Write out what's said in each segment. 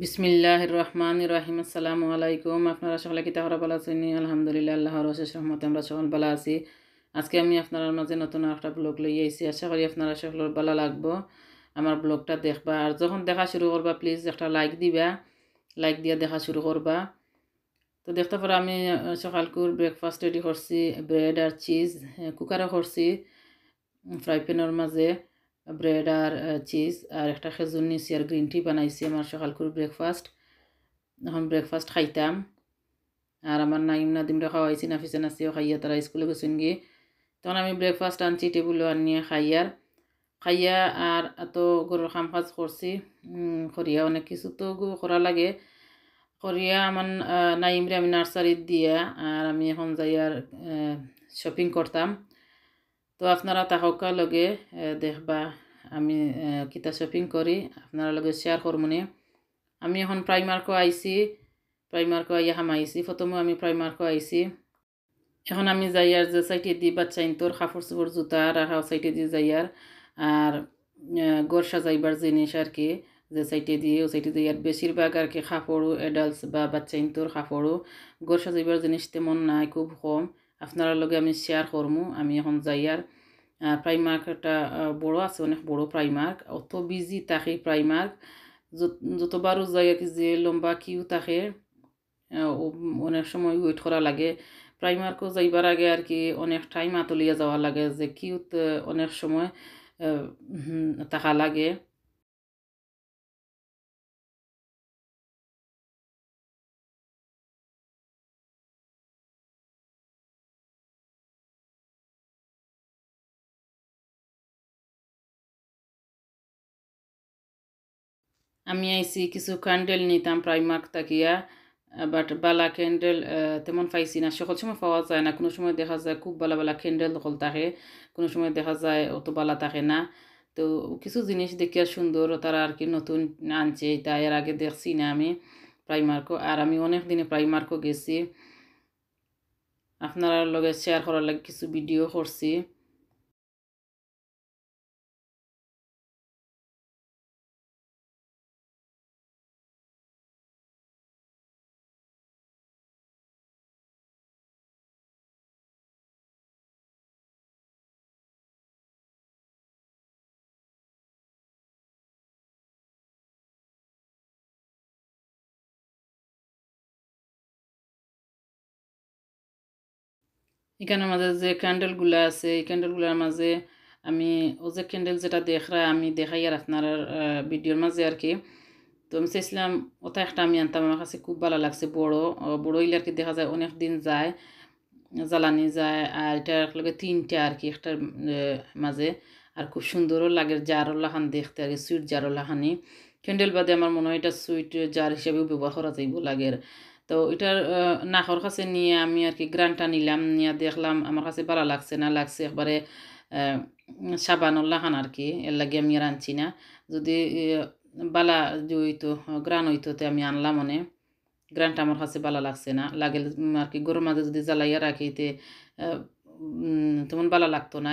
বিসমিল্লাহ রহমান রাহিম আসসালামু আলাইকুম আপনারা সকলে কি তাহরা বলা আছেন আলহামদুলিল্লাহ আল্লাহর অশেষ রহমতে আমরা সকল ভালো আছি আজকে আমি আপনার মাঝে নতুন একটা ব্লগ লই আইছি আশা করি আপনারা সকলের ভালো লাগবো আমার ব্লগটা দেখবা আর যখন দেখা শুরু করবা প্লিজ একটা লাইক দিবা লাইক দিয়ে দেখা শুরু করবা তো দেখতে পারো আমি সকালকুর ব্রেকফাস্ট রেডি করছি ব্রেড আর চিজ কুকারে হ্যাঁ, করছি ফ্রাই প্যানের মাঝে ব্রেড আর চিজ আর একটা খেজুর নিছি আর গ্রিন টি বানাইছি আমার সকাল করে ব্রেকফাস্ট এখন ব্রেকফাস্ট খাইতাম আর আমার নাইম নাদিমরা খাওয়াইছি ফিসে নাচিও খাইয়া তারা স্কুলে গেছেন গিয়ে তখন আমি ব্রেকফাস্ট আনছি টেবুলও আনিয়ে খাইয়ার খাইয়া আর এত গরুর খাম কাজ করছি করিয়া অনেক কিছু তো করা লাগে করিয়া আমার নাইমরে আমি নার্সারিত দিয়া আর আমি এখন যাই আর শপিং করতাম তো আপনারা তাহকার লগে দেখবা আমি কিতা শপিং করি আপনারা লগে শেয়ার করমুনি আমি এখন প্রাইমার্ক আইসি প্রাইমার্ক আইয়া আইসি প্রথমে আমি প্রাইমার্ক আইসি এখন আমি যাই আর যে সাইটে দি বাচ্চা ইন্তর কাপড় চোপড় জুতা আর হাও সাইটে দিয়ে যাই আর আর গড় সাজাইবার জিনিস আর কি যে সাইটে দিয়ে ও সাইটে দিয়ে আর বেশিরভাগ আর কি কাপড়ও অ্যাডাল্টস বা বাচ্চা ইন্তর কাপড়ও গড় সাজাইবার জিনিস তেমন নাই খুব কম আপনারা লগে আমি শেয়ার করমু আমি এখন যাইয়ার প্রাইমার্ক একটা বড় আছে অনেক বড় প্রাইমার্ক অত বিজি থাকে প্রাইমার্ক যতবারও যাই আর কি যে লম্বা কিউ থাকে অনেক সময় ওয়েট করা লাগে প্রাইমার্কও যাইবার আগে আর কি অনেক টাইম আতলিয়া যাওয়া লাগে যে কিউত অনেক সময় থাকা লাগে আমি আইসি কিছু ক্যান্ডেল নিতাম প্রাইমার্ক তাকিয়া বাট বালা ক্যান্ডেল তেমন পাইছি না সকল সময় পাওয়া যায় না কোনো সময় দেখা যায় খুব বালা বালা ক্যান্ডেল দখল থাকে কোনো সময় দেখা যায় অত বালা থাকে না তো কিছু জিনিস দেখিয়া সুন্দর তারা আর কি নতুন আনছে এটা এর আগে দেখছি না আমি প্রাইমার্কও আর আমি অনেক দিনে প্রাইমার্কও গেছি আপনার লগে শেয়ার করার লাগে কিছু ভিডিও করছি এখানে মাঝে যে ক্যান্ডেলগুলো আছে এই ক্যান্ডেলগুলোর মাঝে আমি ও যে ক্যান্ডেল যেটা দেখরা আমি দেখাই আর আপনার ভিডিওর মাঝে আর কি তো আমি চাইছিলাম ওটা একটা আমি আনতাম আমার কাছে খুব ভালো লাগছে বড় বড়ো ইলে আর কি দেখা যায় অনেক দিন যায় জ্বালানি যায় আর এটার লগে তিনটা আর কি একটার মাঝে আর খুব সুন্দরও লাগে জারলাহান দেখতে আর কি সুইট জারলাহানি ক্যান্ডেল বাদে আমার মনে হয় এটা সুইট জার হিসেবেও ব্যবহার করা যাইব লাগে তো এটার নাকর কাছে নিয়ে আমি আর কি গ্রানটা নিলাম নিয়ে দেখলাম আমার কাছে ভালো লাগছে না লাগছে একবারে লাখান আর কি এর লাগে আমি রাঁধছি না যদি বালা যে হইতো গ্রান হইতোতে আমি আনলাম মনে গ্রানটা আমার কাছে ভালো লাগছে না লাগে আর কি গরুর মাঝে যদি জ্বালাইয়া তে তেমন ভালো লাগতো না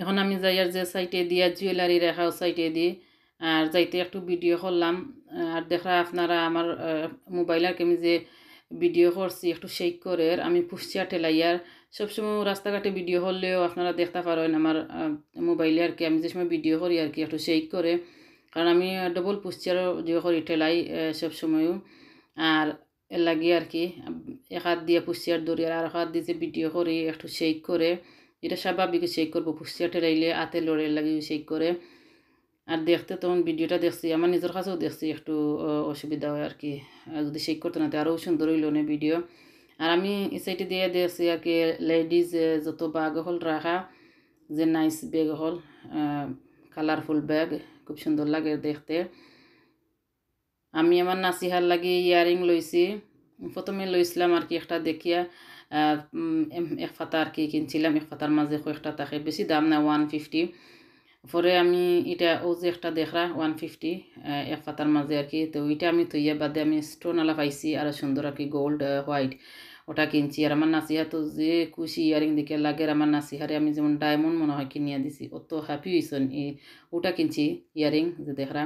এখন আমি যাইয়ার যে সাইটে দিয়া জুয়েলারি রাখা সাইটে দিয়ে আর যাইতে একটু ভিডিও করলাম আর দেখা আপনারা আমার মোবাইলের কেমি যে ভিডিও করছি একটু শেক করে আমি আর ঠেলাইয়ার সবসময় রাস্তাঘাটে ভিডিও করলেও আপনারা দেখতে পারেন আমার মোবাইলে আর কি আমি যে সময় ভিডিও করি আর কি একটু শেক করে কারণ আমি ডবল পুষছিয়ারও যে করি ঠেলাই সবসময়ও আর লাগে আর কি এক হাত দিয়ে আর দৌড়ি আর হাত দিয়ে ভিডিও করি একটু শেক করে এটা স্বাভাবিক শেক করবো আর ঠেলাইলে হাতে লড়ে লাগিয়ে শেক করে আর দেখতে তখন ভিডিওটা দেখছি আমার নিজের কাছেও দেখছি একটু অসুবিধা হয় আর কি যদি শেক করতে না আরও সুন্দর হইল না ভিডিও আর আমি সাইটে দিয়ে দেখছি আর কি লেডিজ যত ব্যাগ হল রাখা যে নাইস ব্যাগ হল কালারফুল ব্যাগ খুব সুন্দর লাগে দেখতে আমি আমার নাসিহার লাগে ইয়ারিং লইছি প্রথমে লইছিলাম আর কি একটা দেখিয়া এক ফাতা আর কি কিনছিলাম এক ফাতার মাঝে কয়েকটা তাকে বেশি দাম না ওয়ান ফিফটি পরে আমি এটা ও যে একটা দেখরা ওয়ান ফিফটি এক পাতার মাঝে আর কি তো ওইটা আমি তৈরি বাদে আমি স্টোন আলা পাইছি আর সুন্দর আর কি গোল্ড হোয়াইট ওটা কিনছি আর আমার নাসিহা তো যে খুশি ইয়ারিং দেখে লাগে আমার নাসিহারে আমি যেমন ডায়মন্ড মনে হয় কিনিয়ে দিছি অত হ্যাপি হয়েছেন ওটা কিনছি ইয়ারিং যে দেখরা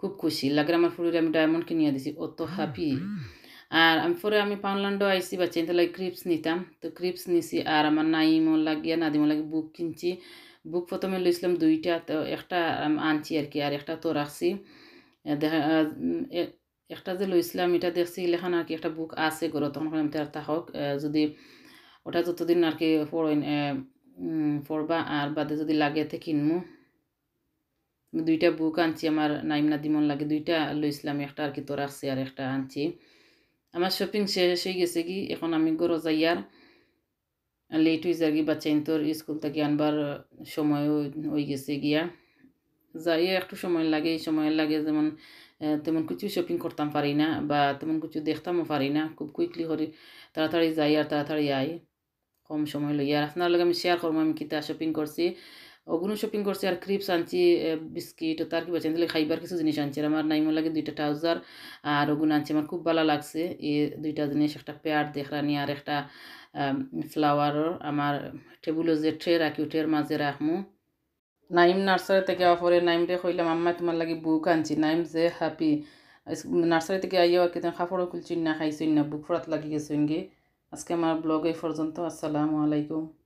খুব খুশি লাগে আমার ফুলের আমি ডায়মন্ড কিনিয়া দিছি অত হ্যাপি আর আমি পরে আমি পাউনল্যান্ডও আইসি বাচ্চা তাহলে ক্রিপস নিতাম তো ক্রিপস নিছি আর আমার নাইমও লাগিয়া নাদিমও লাগে বুক কিনছি বুক প্রথমে লইছিলাম দুইটা তো একটা আনছি আর কি আর একটা তো রাখছি দেখা একটা যে লইছিলাম এটা দেখছি লেখান আর কি একটা বুক আছে গরো তখন আমি তার হোক যদি ওটা যতদিন আর কি পড়ই পড়বা আর বাদে যদি লাগে তো কিনবো দুইটা বুক আনছি আমার নাইম দিমন লাগে দুইটা লইছিলাম একটা আর কি তো রাখছি আর একটা আনছি আমার শপিং শেষ হয়ে গেছে কি এখন আমি গরো যাই আর লেট হয়ে যায় বাচ্চা তোর স্কুল থেকে আনবার সময়ও হয়ে গেছে গিয়া যাই একটু সময় লাগে এই সময় লাগে যেমন তেমন কিছু শপিং করতাম পারি না বা তেমন কিছু দেখতামও পারি না খুব কুইকলি করে তাড়াতাড়ি যাই আর তাড়াতাড়ি আই কম সময় লই আর আপনার লগে আমি শেয়ার করবো আমি কিতা শপিং করছি ওগুলো শপিং করছে আর ক্রিপস আনছি বিস্কিট তার কি বাচ্চা তাহলে খাইবার কিছু জিনিস আনছে আমার নাইমো লাগে দুইটা ট্রাউজার আর ওগুলো আনছে আমার খুব ভালো লাগছে এ দুইটা জিনিস একটা পেয়ার দেখরানি আর একটা ফ্লাওয়ারও আমার টেবুলও যে ট্রে রাখি ট্রের মাঝে রাখমু নাইম নার্সারি থেকে অফরে রে কইলাম আম্মা তোমার লাগে বুক আনছি নাইম যে হ্যাপি নার্সারি থেকে আইয়া আর কিন্তু কাপড়ও খুলছি না খাইছি না বুক ফোরাত লাগি গে আজকে আমার ব্লগ এই পর্যন্ত আসসালামু আলাইকুম